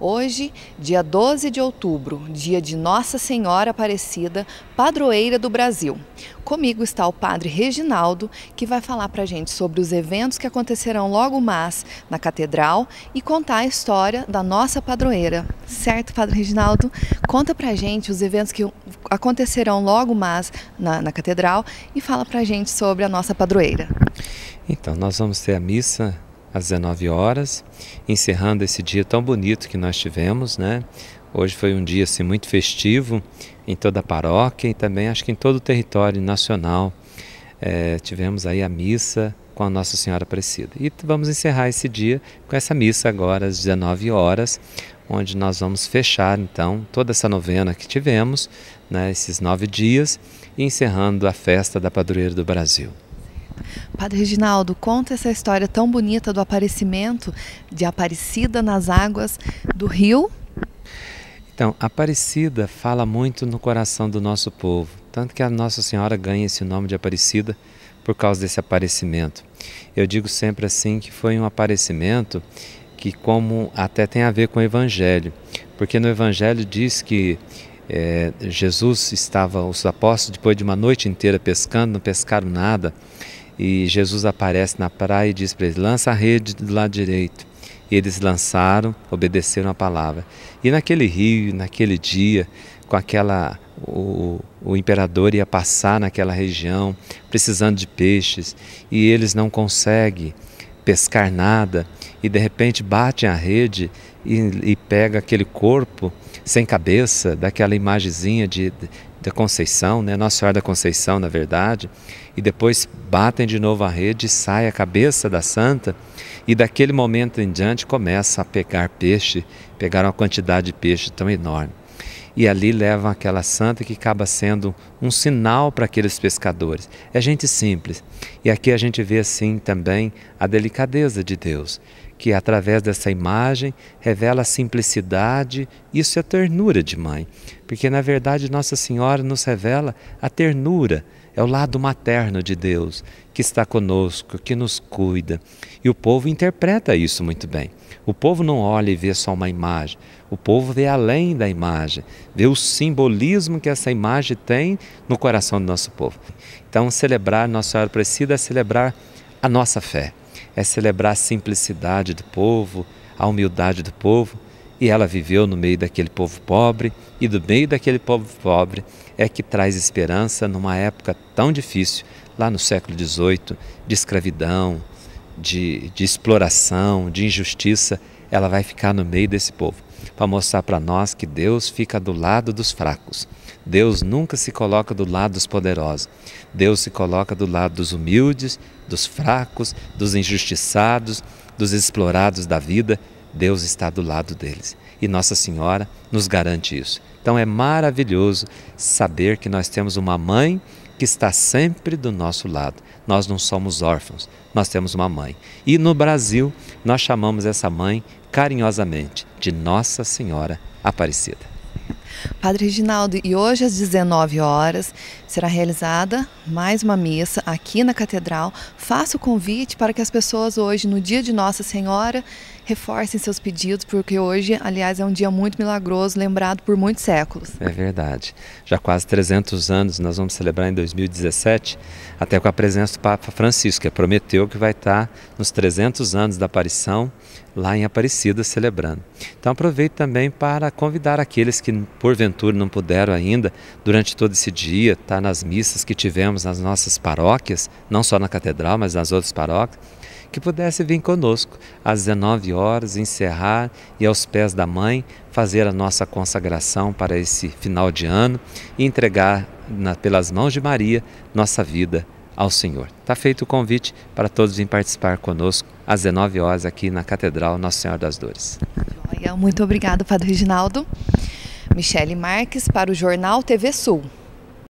Hoje, dia 12 de outubro, dia de Nossa Senhora Aparecida, padroeira do Brasil. Comigo está o padre Reginaldo, que vai falar para a gente sobre os eventos que acontecerão logo mais na catedral e contar a história da nossa padroeira. Certo, padre Reginaldo? Conta para a gente os eventos que acontecerão logo mais na, na catedral e fala para a gente sobre a nossa padroeira. Então, nós vamos ter a missa às 19 horas, encerrando esse dia tão bonito que nós tivemos, né? Hoje foi um dia assim muito festivo em toda a paróquia e também acho que em todo o território nacional. É, tivemos aí a missa com a Nossa Senhora Aparecida. E vamos encerrar esse dia com essa missa agora às 19 horas, onde nós vamos fechar então toda essa novena que tivemos, né, esses nove dias, e encerrando a festa da Padroeira do Brasil. Padre Reginaldo, conta essa história tão bonita do aparecimento de Aparecida nas águas do rio. Então, Aparecida fala muito no coração do nosso povo, tanto que a Nossa Senhora ganha esse nome de Aparecida por causa desse aparecimento. Eu digo sempre assim que foi um aparecimento que como até tem a ver com o Evangelho, porque no Evangelho diz que é, Jesus estava, os apóstolos, depois de uma noite inteira pescando, não pescaram nada, e Jesus aparece na praia e diz para eles: lança a rede do lado direito. E eles lançaram, obedeceram a palavra. E naquele rio, naquele dia, com aquela o, o, imperador ia passar naquela região, precisando de peixes, e eles não conseguem pescar nada, e de repente batem a rede e, e pega aquele corpo sem cabeça, daquela imagenzinha de, da Conceição, né? Nossa Senhora da Conceição, na verdade, e depois batem de novo a rede, sai a cabeça da santa e daquele momento em diante começa a pegar peixe, pegar uma quantidade de peixe tão enorme. E ali levam aquela santa que acaba sendo um sinal para aqueles pescadores. É gente simples. E aqui a gente vê assim também a delicadeza de Deus, que através dessa imagem revela a simplicidade, isso é a ternura de mãe, porque na verdade Nossa Senhora nos revela a ternura, é o lado materno de Deus que está conosco, que nos cuida. E o povo interpreta isso muito bem. O povo não olha e vê só uma imagem, o povo vê além da imagem, vê o simbolismo que essa imagem tem no coração do nosso povo. Então, celebrar Nossa Senhora Precida é celebrar a nossa fé é celebrar a simplicidade do povo, a humildade do povo. E ela viveu no meio daquele povo pobre, e do meio daquele povo pobre é que traz esperança numa época tão difícil, lá no século XVIII, de escravidão, de, de exploração, de injustiça. Ela vai ficar no meio desse povo para mostrar para nós que Deus fica do lado dos fracos. Deus nunca se coloca do lado dos poderosos. Deus se coloca do lado dos humildes, dos fracos, dos injustiçados, dos explorados da vida. Deus está do lado deles. E Nossa Senhora nos garante isso. Então é maravilhoso saber que nós temos uma mãe que está sempre do nosso lado. Nós não somos órfãos, nós temos uma mãe. E no Brasil, nós chamamos essa mãe carinhosamente de Nossa Senhora Aparecida. Padre Reginaldo, e hoje às 19 horas será realizada mais uma missa aqui na Catedral. Faço o convite para que as pessoas hoje, no dia de Nossa Senhora, reforcem seus pedidos, porque hoje, aliás, é um dia muito milagroso, lembrado por muitos séculos. É verdade. Já quase 300 anos nós vamos celebrar em 2017, até com a presença do Papa Francisco, que prometeu que vai estar nos 300 anos da aparição, lá em Aparecida, celebrando. Então aproveito também para convidar aqueles que porventura não puderam ainda, durante todo esse dia, estar tá nas missas que tivemos nas nossas paróquias, não só na catedral, mas nas outras paróquias, que pudesse vir conosco às 19 horas, encerrar e aos pés da mãe fazer a nossa consagração para esse final de ano e entregar na, pelas mãos de Maria nossa vida ao Senhor. Está feito o convite para todos virem participar conosco às 19 horas aqui na Catedral Nossa Senhora das Dores. Muito obrigado, Padre Reginaldo. Michele Marques para o Jornal TV Sul.